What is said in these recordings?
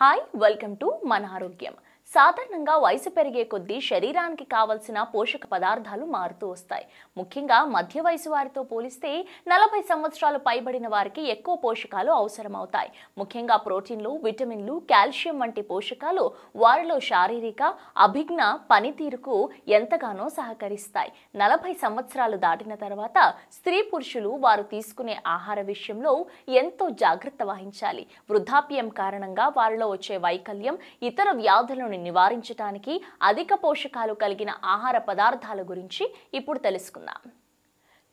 hi welcome to మన ఆరోగ్యం సాధారణంగా వయసు పెరిగే కొద్దీ శరీరానికి కావలసిన పోషక పదార్థాలు మారుతూ వస్తాయి ముఖ్యంగా మధ్య వయసు వారితో పోలిస్తే నలభై సంవత్సరాలు పైబడిన వారికి ఎక్కువ పోషకాలు అవసరమవుతాయి ముఖ్యంగా ప్రోటీన్లు విటమిన్లు కాల్షియం వంటి పోషకాలు వారిలో శారీరక అభిజ్ఞ పనితీరుకు ఎంతగానో సహకరిస్తాయి నలభై సంవత్సరాలు దాటిన తర్వాత స్త్రీ పురుషులు వారు తీసుకునే ఆహార విషయంలో ఎంతో జాగ్రత్త వహించాలి వృద్ధాప్యం కారణంగా వారిలో వచ్చే వైకల్యం ఇతర వ్యాధులను ఒత్తిడిని నివారించడానికి అధిక పోషకాలు కలిగిన ఆహార పదార్థాల గురించి ఇప్పుడు తెలుసుకుందాం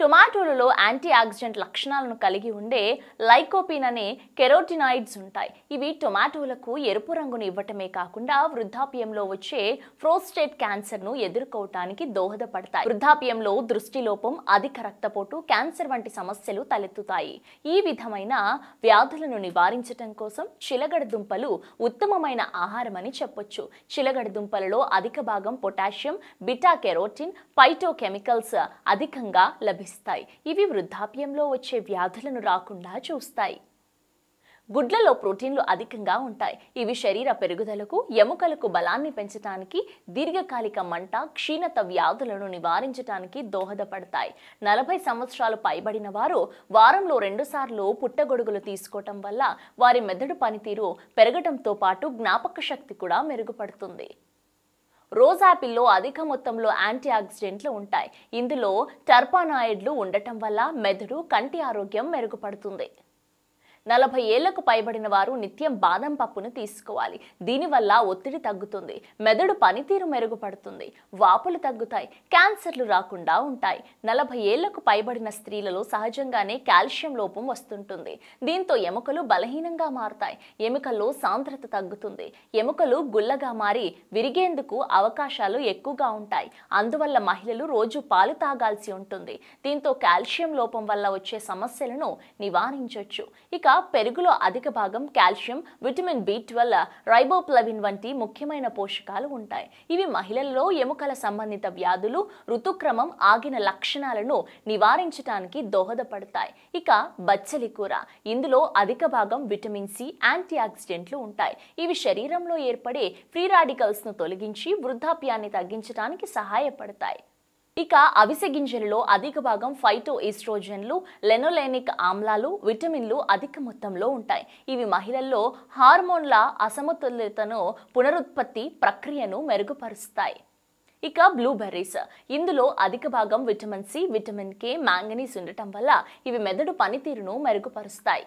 టొమాటోలలో యాంటీ ఆక్సిడెంట్ లక్షణాలను కలిగి ఉండే లైకోపిన్ అనే కెరోటినాయిడ్స్ ఉంటాయి ఇవి టొమాటోలకు ఎరుపు రంగును ఇవ్వటమే కాకుండా వృద్ధాప్యంలో వచ్చే ప్రోస్టేట్ క్యాన్సర్ను ఎదుర్కోవటానికి దోహదపడతాయి వృద్ధాప్యంలో దృష్టిలోపం అధిక రక్తపోటు క్యాన్సర్ వంటి సమస్యలు తలెత్తుతాయి ఈ విధమైన వ్యాధులను నివారించటం కోసం చిలగడ దుంపలు ఉత్తమమైన అని చెప్పొచ్చు చిలగడ దుంపలలో అధిక భాగం పొటాషియం బిటా కెరోటిన్ పైటోకెమికల్స్ అధికంగా లభి లభిస్తాయి ఇవి వృద్ధాప్యంలో వచ్చే వ్యాధులను రాకుండా చూస్తాయి గుడ్లలో ప్రోటీన్లు అధికంగా ఉంటాయి ఇవి శరీర పెరుగుదలకు ఎముకలకు బలాన్ని పెంచడానికి దీర్ఘకాలిక మంట క్షీణత వ్యాధులను నివారించడానికి దోహదపడతాయి నలభై సంవత్సరాలు పైబడిన వారు వారంలో రెండుసార్లు పుట్టగొడుగులు తీసుకోవటం వల్ల వారి మెదడు పనితీరు పెరగటంతో పాటు జ్ఞాపక శక్తి కూడా మెరుగుపడుతుంది రోజాపిల్లో అధిక మొత్తంలో యాంటీ ఆక్సిడెంట్లు ఉంటాయి ఇందులో టర్పానాయిడ్లు ఉండటం వల్ల మెదడు కంటి ఆరోగ్యం మెరుగుపడుతుంది నలభై ఏళ్లకు పైబడిన వారు నిత్యం బాదం పప్పును తీసుకోవాలి దీనివల్ల ఒత్తిడి తగ్గుతుంది మెదడు పనితీరు మెరుగుపడుతుంది వాపులు తగ్గుతాయి క్యాన్సర్లు రాకుండా ఉంటాయి నలభై ఏళ్లకు పైబడిన స్త్రీలలో సహజంగానే కాల్షియం లోపం వస్తుంటుంది దీంతో ఎముకలు బలహీనంగా మారుతాయి ఎముకల్లో సాంద్రత తగ్గుతుంది ఎముకలు గుల్లగా మారి విరిగేందుకు అవకాశాలు ఎక్కువగా ఉంటాయి అందువల్ల మహిళలు రోజు పాలు తాగాల్సి ఉంటుంది దీంతో కాల్షియం లోపం వల్ల వచ్చే సమస్యలను నివారించవచ్చు ఇక ఇంకా పెరుగులో అధిక భాగం calcium vitamin B twelve riboflavin వంటి ముఖ్యమైన పోషకాలు ఉంటాయి ఇవి మహిళల్లో ఎముకల సంబంధిత వ్యాధులు ఋతుక్రమం ఆగిన లక్షణాలను నివారించడానికి దోహదపడతాయి ఇక బచ్చలి కూర ఇందులో అధిక భాగం విటమిన్ సి యాంటీ ఆక్సిడెంట్లు ఉంటాయి ఇవి శరీరంలో ఏర్పడే ఫ్రీ రాడికల్స్ను తొలగించి వృద్ధాప్యాన్ని తగ్గించడానికి సహాయపడతాయి ఇక అవిసె గింజలలో అధిక భాగం ఫైటో ఈస్ట్రోజన్లు లెనోలెనిక్ ఆమ్లాలు విటమిన్లు అధిక మొత్తంలో ఉంటాయి ఇవి మహిళల్లో హార్మోన్ల అసమతుల్యతను పునరుత్పత్తి ప్రక్రియను మెరుగుపరుస్తాయి ఇక బ్లూబెర్రీస్ ఇందులో అధిక భాగం vitamin C vitamin K manganese ఉండటం వల్ల ఇవి మెదడు పనితీరును మెరుగుపరుస్తాయి